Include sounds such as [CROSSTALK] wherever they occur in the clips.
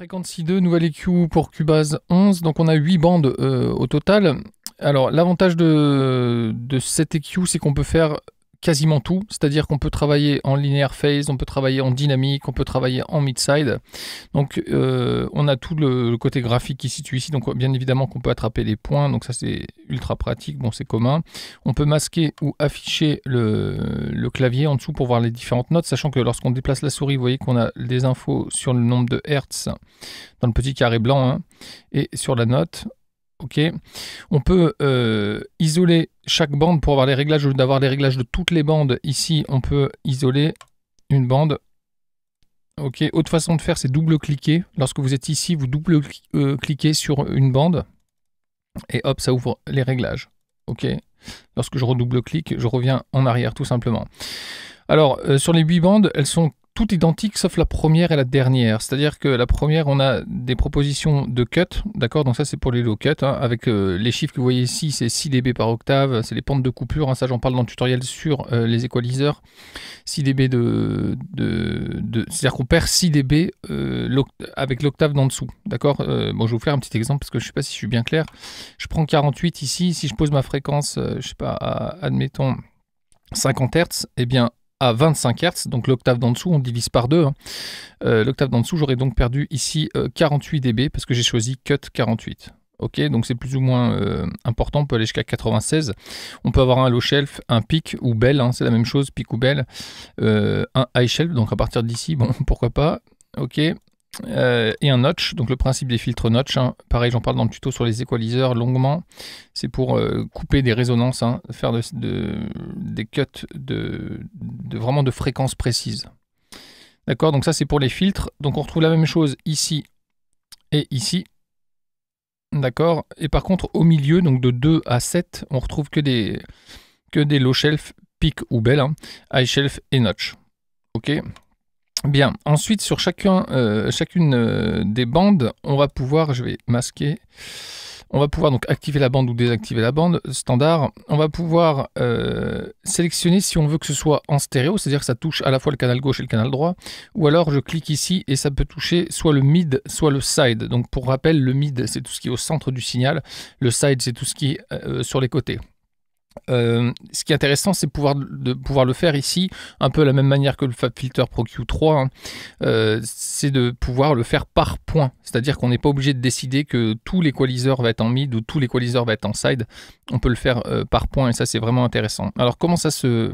Fréquence 2, nouvelle EQ pour Cubase 11. Donc on a 8 bandes euh, au total. Alors l'avantage de, de cette EQ, c'est qu'on peut faire quasiment tout, c'est-à-dire qu'on peut travailler en linear phase, on peut travailler en dynamique, on peut travailler en mid-side. Donc euh, on a tout le, côté graphique qui se situe ici, donc bien évidemment qu'on peut attraper les points, donc ça c'est ultra pratique, bon c'est commun. On peut masquer ou afficher le, clavier en dessous pour voir les différentes notes, sachant que lorsqu'on déplace la souris, vous voyez qu'on a des infos sur le nombre de hertz dans le petit carré blanc hein, et sur la note ok On peut euh, isoler chaque bande pour avoir les réglages, au lieu d'avoir les réglages de toutes les bandes. Ici, on peut isoler une bande. Ok, autre façon de faire, c'est double-cliquer. Lorsque vous êtes ici, vous double-cliquez euh, sur une bande. Et hop, ça ouvre les réglages. Ok, lorsque je redouble-clique, je reviens en arrière, tout simplement. Alors, euh, sur les 8 bandes, elles sont identique identiques sauf la première et la dernière. C'est-à-dire que la première, on a des propositions de cut, d'accord Donc ça, c'est pour les low cut. Hein, avec euh, les chiffres que vous voyez ici, c'est 6 dB par octave, c'est les pentes de coupure. Hein, ça, j'en parle dans le tutoriel sur euh, les equaliseurs 6 dB de. de, de C'est-à-dire qu'on perd 6 dB euh, avec l'octave d'en dessous, d'accord Bon, je vais vous faire un petit exemple parce que je sais pas si je suis bien clair. Je prends 48 ici. Si je pose ma fréquence, je sais pas, admettons. 50 hertz et eh bien 25 Hz, donc l'octave d'en dessous, on divise par deux. Hein. Euh, l'octave d'en dessous, j'aurais donc perdu ici 48 euh, dB parce que j'ai choisi cut 48. Ok, donc c'est plus ou moins euh, important, on peut aller jusqu'à 96. On peut avoir un low shelf, un pic ou bell, hein, c'est la même chose, pic ou bell. un high shelf, donc à partir d'ici, bon, [LAUGHS] pourquoi pas. Ok, euh, et un notch, donc le principe des filtres notch, hein. pareil j'en parle dans le tuto sur les equaliseurs longuement, c'est pour euh, couper des résonances, hein. faire des cuts de, vraiment de fréquences précises. D'accord, donc ça c'est pour les filtres, donc on retrouve la même chose ici et ici. D'accord, et par contre au milieu, donc de 2 à 7, on retrouve que des, que des low shelf, peak ou bell, hein. high shelf et notch. Ok Bien, ensuite sur chacun, euh, chacune euh, des bandes, on va pouvoir, je vais masquer, on va pouvoir donc activer la bande ou désactiver la bande standard. On va pouvoir euh, sélectionner si on veut que ce soit en stéréo, c'est-à-dire que ça touche à la fois le canal gauche et le canal droit, ou alors je clique ici et ça peut toucher soit le mid, soit le side. Donc pour rappel, le mid c'est tout ce qui est au centre du signal, le side c'est tout ce qui est sur les côtés. Euh, ce qui est intéressant, c'est pouvoir, de pouvoir le faire ici, un peu à la même manière que le FabFilter Pro Q3, hein. euh, c'est de pouvoir le faire par point. C'est-à-dire qu'on n'est pas obligé de décider que tout l'équaliseur va être en mid ou tout l'équaliseur va être en side. On peut le faire euh, par point et ça, c'est vraiment intéressant. Alors, comment ça se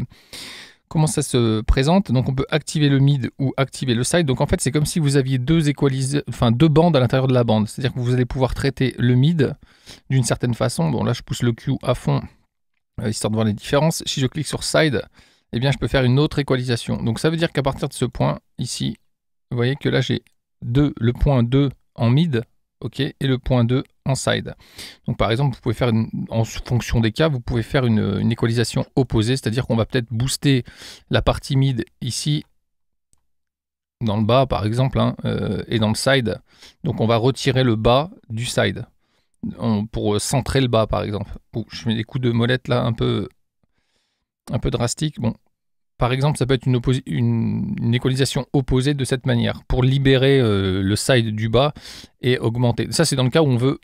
comment ça se présente. Donc on peut activer le mid ou activer le side. Donc en fait c'est comme si vous aviez deux enfin deux bandes à l'intérieur de la bande. C'est-à-dire que vous allez pouvoir traiter le mid d'une certaine façon. Bon là je pousse le Q à fond euh, histoire de voir les différences. Si je clique sur Side, eh bien, je peux faire une autre équalisation. Donc ça veut dire qu'à partir de ce point, ici, vous voyez que là, j'ai le point 2 en mid, ok, et le point 2 en side. Donc par exemple, vous pouvez faire, en fonction des cas, vous pouvez faire une, équalisation opposée, c'est-à-dire qu'on va peut-être booster la partie mid ici, dans le bas par exemple, hein, euh, et dans le side. Donc on va retirer le bas du side pour euh, centrer le bas, par exemple. je mets des coups de molette là un peu, un peu drastiques. Bon, par exemple, ça peut être une, une, équalisation opposée de cette manière, pour libérer euh, le side du bas et augmenter. Ça, c'est dans le cas où on veut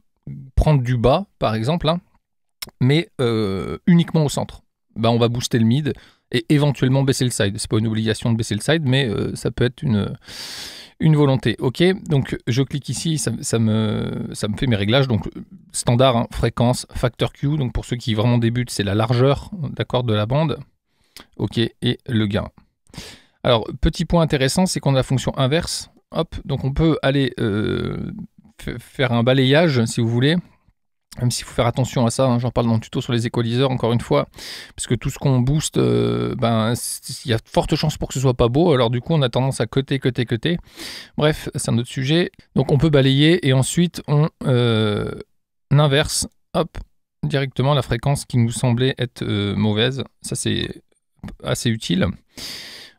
prendre du bas, par exemple, hein, mais euh, uniquement au centre. Ben, on va booster le mid et éventuellement baisser le side. Ce n'est pas une obligation de baisser le side, mais ça peut être une, une volonté. OK, donc je clique ici, ça, me, ça me fait mes réglages. Donc standard, hein, fréquence, facteur Q. Donc pour ceux qui vraiment débutent, c'est la largeur d'accord, de la bande. OK, et le gain. Alors, petit point intéressant, c'est qu'on a la fonction inverse. Hop, donc on peut aller euh, faire un balayage, si vous voulez, même s'il faut faire attention à ça, hein, j'en parle dans le tuto sur les écoliseurs encore une fois, parce que tout ce qu'on booste, euh, ben, il y a forte chance pour que ce soit pas beau, alors du coup on a tendance à côté, côté, côté. Bref, c'est un autre sujet. Donc on peut balayer et ensuite on euh, inverse, hop, directement la fréquence qui nous semblait être euh, mauvaise. Ça c'est assez utile.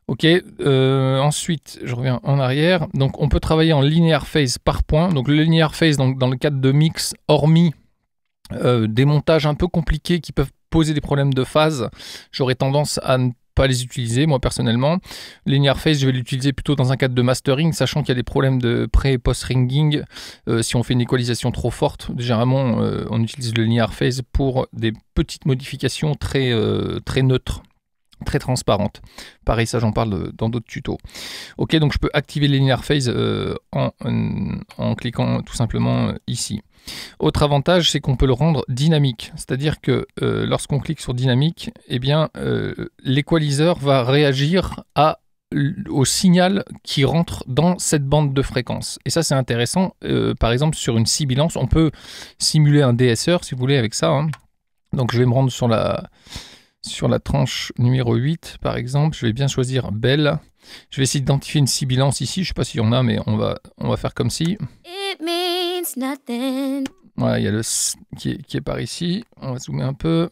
Ok, ensuite je reviens en arrière. Donc on peut travailler en linear phase par point. Donc le linear phase donc, dans le cadre de mix, hormis euh, des montages un peu compliqués qui peuvent poser des problèmes de phase, j'aurais tendance à ne pas les utiliser moi personnellement. Linear phase je vais l'utiliser plutôt dans un cadre de mastering, sachant qu'il y a des problèmes de pré et post ringing euh, si on fait une équalisation trop forte. Généralement, euh, on utilise le Linear phase pour des petites modifications très, très neutres très transparente. Pareil, ça j'en parle euh, dans d'autres tutos. Ok, donc je peux activer les phase euh, en, cliquant tout simplement euh, ici. Autre avantage, c'est qu'on peut le rendre dynamique, c'est-à-dire que lorsqu'on clique sur dynamique, eh bien l'équaliseur va réagir à au signal qui rentre dans cette bande de fréquence. Et ça, c'est intéressant. par exemple, sur une sibilance, on peut simuler un DSR, si vous voulez, avec ça. Hein. Donc, je vais me rendre sur la, sur la tranche numéro 8, par exemple, je vais bien choisir Belle. Je vais essayer d'identifier une sibilance ici. Je ne sais pas s'il y en a, mais on va, on va faire comme si. Voilà, il y a le S qui est, par ici. On va zoomer un peu.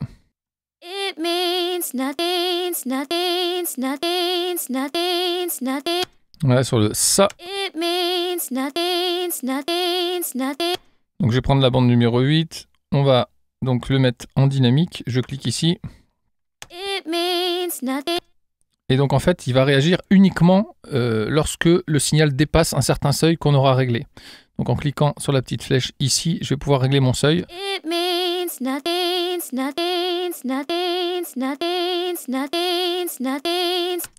Voilà, sur le ça. Donc je vais prendre la bande numéro 8. On va donc le mettre en dynamique. Je clique ici. Et donc en fait, il va réagir uniquement euh, lorsque le signal dépasse un certain seuil qu'on aura réglé. Donc en cliquant sur la petite flèche ici, je vais pouvoir régler mon seuil.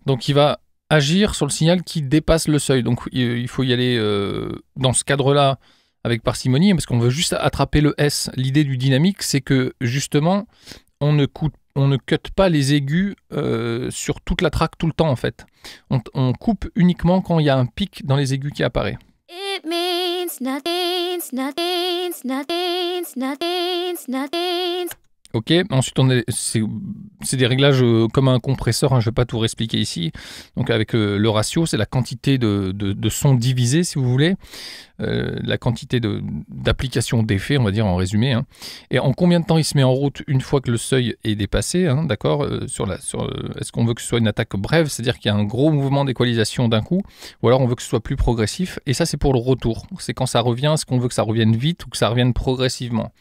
Donc il va agir sur le signal qui dépasse le seuil. Donc il faut y aller euh, dans ce cadre-là avec parcimonie, parce qu'on veut juste attraper le S. L'idée du dynamique, c'est que justement, on ne coupe on ne cut pas les aigus euh, sur toute la traque tout le temps en fait. On, coupe uniquement quand il y a un pic dans les aigus qui apparaît. Ok, ensuite on est, c'est, des réglages euh, comme un compresseur, hein, je ne vais pas tout réexpliquer ici. Donc avec euh, le, ratio, c'est la quantité de, son divisé, si vous voulez, euh, la quantité d'application d'effet, on va dire en résumé. Hein. Et en combien de temps il se met en route une fois que le seuil est dépassé, hein, d'accord sur la, Est-ce qu'on veut que ce soit une attaque brève, c'est-à-dire qu'il y a un gros mouvement d'équalisation d'un coup, ou alors on veut que ce soit plus progressif Et ça c'est pour le retour. C'est quand ça revient, est-ce qu'on veut que ça revienne vite ou que ça revienne progressivement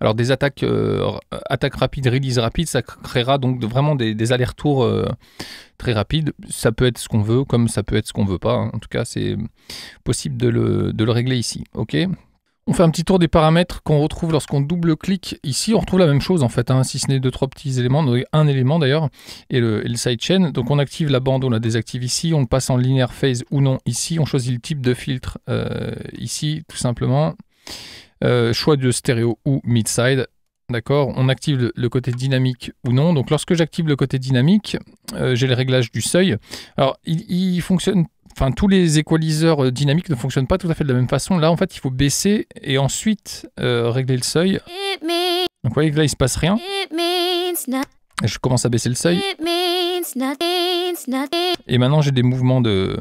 Alors des attaques attaque rapide, release rapide, ça créera donc vraiment des, allers-retours euh, très rapides. Ça peut être ce qu'on veut, comme ça peut être ce qu'on veut pas. Hein. En tout cas, c'est possible de le, régler ici. Ok on fait un petit tour des paramètres qu'on retrouve lorsqu'on double-clique ici. On retrouve la même chose en fait, hein, si ce n'est deux, trois petits éléments, un élément d'ailleurs, et le, sidechain. Donc on active la bande, on la désactive ici, on passe en linear phase ou non ici, on choisit le type de filtre euh, ici tout simplement. Euh, choix de stéréo ou mid-side, D'accord On active le, côté dynamique ou non. Donc lorsque j'active le côté dynamique, euh, j'ai les réglages du seuil. Alors il, il fonctionne enfin tous les équaliseurs euh, dynamiques ne fonctionnent pas tout à fait de la même façon. Là, en fait, il faut baisser et ensuite euh, régler le seuil. Donc, vous voyez que là, il se passe rien. je commence à baisser le seuil. Et maintenant, j'ai des mouvements de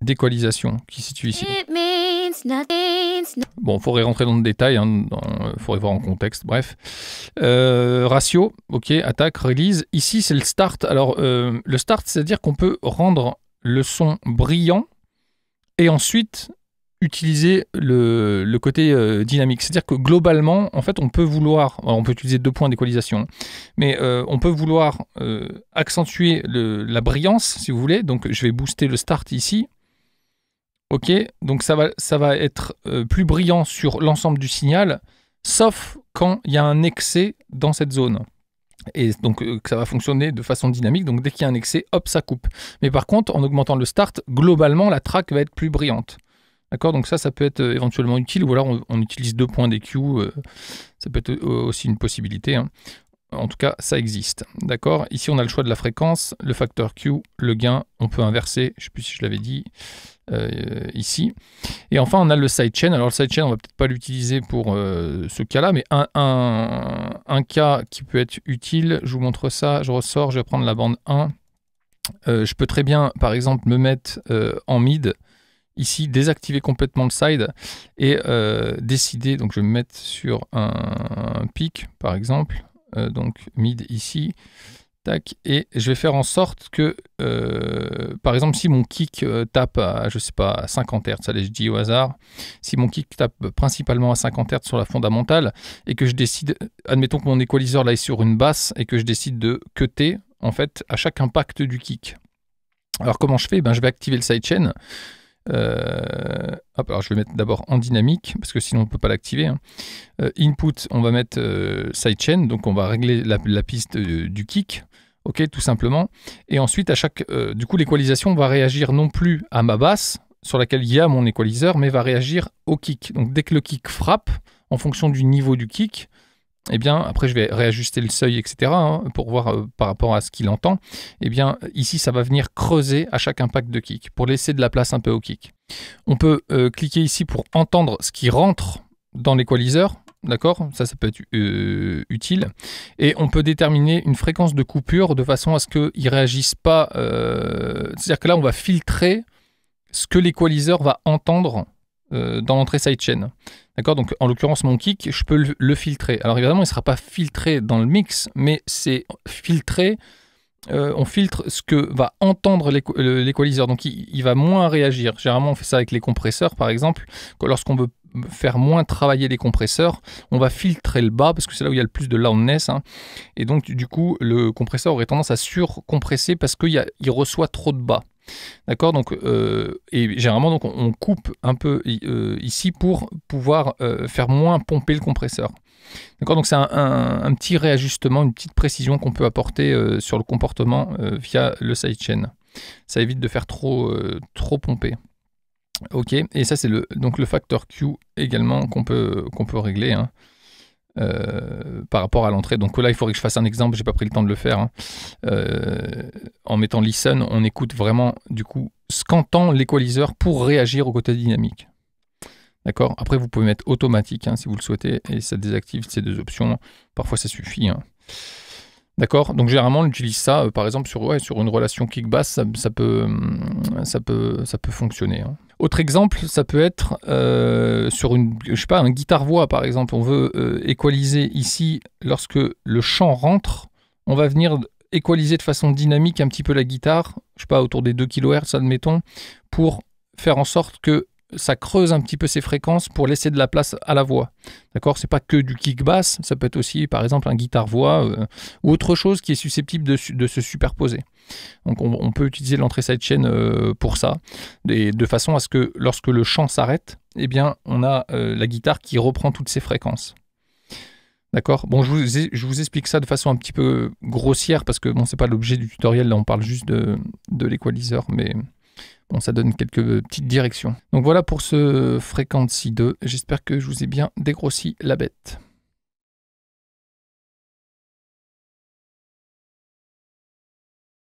d'équalisation qui se situent ici. Bon, il faudrait rentrer dans le détail, il faudrait voir en contexte, bref. Euh, ratio, ok, attaque, release. Ici, c'est le start. Alors, euh, le start, c'est-à-dire qu'on peut rendre le son brillant et ensuite utiliser le, côté euh, dynamique. C'est-à-dire que globalement, en fait, on peut vouloir, on peut utiliser deux points d'équalisation, mais on peut vouloir accentuer la brillance, si vous voulez. Donc, je vais booster le start ici. Ok, donc ça va, ça va être euh, plus brillant sur l'ensemble du signal, sauf quand il y a un excès dans cette zone. Et donc euh, ça va fonctionner de façon dynamique, donc dès qu'il y a un excès, hop, ça coupe. Mais par contre, en augmentant le start, globalement, la track va être plus brillante. D'accord Donc ça, ça peut être euh, éventuellement utile, ou alors on, utilise deux points d'EQ, ça peut être aussi une possibilité. Hein. En tout cas, ça existe. D'accord Ici, on a le choix de la fréquence, le facteur Q, le gain, on peut inverser, je ne sais plus si je l'avais dit, euh, ici. Et enfin, on a le sidechain. Alors, le sidechain, on va peut-être pas l'utiliser pour euh, ce cas-là, mais un, cas qui peut être utile, je vous montre ça, je ressors, je vais prendre la bande 1. Euh, je peux très bien, par exemple, me mettre en mid, ici, désactiver complètement le side et décider, donc je vais me mettre sur un, un pic, par exemple, donc mid ici, tac, et je vais faire en sorte que euh, par exemple, si mon kick euh, tape à, je sais pas, 50 Hz, allez, je dis au hasard, si mon kick tape principalement à 50 Hz sur la fondamentale et que je décide, admettons que mon equalizer là est sur une basse et que je décide de cutter, en fait, à chaque impact du kick. Alors, comment je fais ben, Je vais activer le sidechain. Euh, alors je vais mettre d'abord en dynamique parce que sinon on ne peut pas l'activer. Hein. input, on va mettre sidechain, donc on va régler la piste du kick ok, tout simplement. Et ensuite, à chaque, euh, du coup, l'équalisation va réagir non plus à ma basse, sur laquelle il y a mon équaliseur, mais va réagir au kick. Donc dès que le kick frappe, en fonction du niveau du kick, et eh bien, après je vais réajuster le seuil, etc., hein, pour voir euh, par rapport à ce qu'il entend, et eh bien, ici, ça va venir creuser à chaque impact de kick, pour laisser de la place un peu au kick. On peut euh, cliquer ici pour entendre ce qui rentre dans l'équaliseur, D'accord Ça, ça peut être euh, utile. Et on peut déterminer une fréquence de coupure de façon à ce qu'il ne réagisse pas. Euh, c'est-à-dire que là, on va filtrer ce que l'équaliseur va entendre euh, dans l'entrée sidechain. D'accord Donc, en l'occurrence, mon kick, je peux le, filtrer. Alors, évidemment, il ne sera pas filtré dans le mix, mais c'est filtré. on filtre ce que va entendre l'équaliseur, donc il, il, va moins réagir. Généralement, on fait ça avec les compresseurs, par exemple, lorsqu'on veut faire moins travailler les compresseurs, on va filtrer le bas parce que c'est là où il y a le plus de loudness. Hein. Et donc, du coup, le compresseur aurait tendance à surcompresser parce qu'il reçoit trop de bas. D'accord Donc, euh, et généralement, donc, on coupe un peu euh, ici pour pouvoir euh, faire moins pomper le compresseur. D'accord Donc, c'est un, petit réajustement, une petite précision qu'on peut apporter sur le comportement via le sidechain. Ça évite de faire trop, trop pomper. Ok, et ça c'est le, donc le facteur Q également qu'on peut, qu'on peut régler hein. euh, par rapport à l'entrée. Donc là, il faudrait que je fasse un exemple, j'ai pas pris le temps de le faire. Hein. Euh, en mettant listen, on écoute vraiment du coup ce qu'entend l'équaliseur pour réagir au côté dynamique. D'accord Après, vous pouvez mettre automatique hein, si vous le souhaitez et ça désactive ces deux options. Parfois, ça suffit. D'accord Donc généralement, on utilise ça, euh, par exemple, sur, sur une relation kick-bass, ça, peut, euh, ça, peut, ça peut fonctionner. Hein. Autre exemple, ça peut être euh, sur une, je pas, un guitare-voix, par exemple. On veut équaliser ici, lorsque le chant rentre, on va venir équaliser de façon dynamique un petit peu la guitare, je sais pas, autour des 2 kHz, admettons, pour faire en sorte que ça creuse un petit peu ses fréquences pour laisser de la place à la voix. D'accord C'est pas que du kick bass, ça peut être aussi par exemple un guitare-voix euh, ou autre chose qui est susceptible de, se superposer. Donc on, peut utiliser l'entrée sidechain euh, pour ça, de façon à ce que lorsque le chant s'arrête, eh bien on a euh, la guitare qui reprend toutes ses fréquences. D'accord Bon, je vous, explique ça de façon un petit peu grossière parce que bon, c'est pas l'objet du tutoriel, là on parle juste de, de l'équaliseur, mais Bon, ça donne quelques petites directions. Donc voilà pour ce Frequency 2. J'espère que je vous ai bien dégrossi la bête.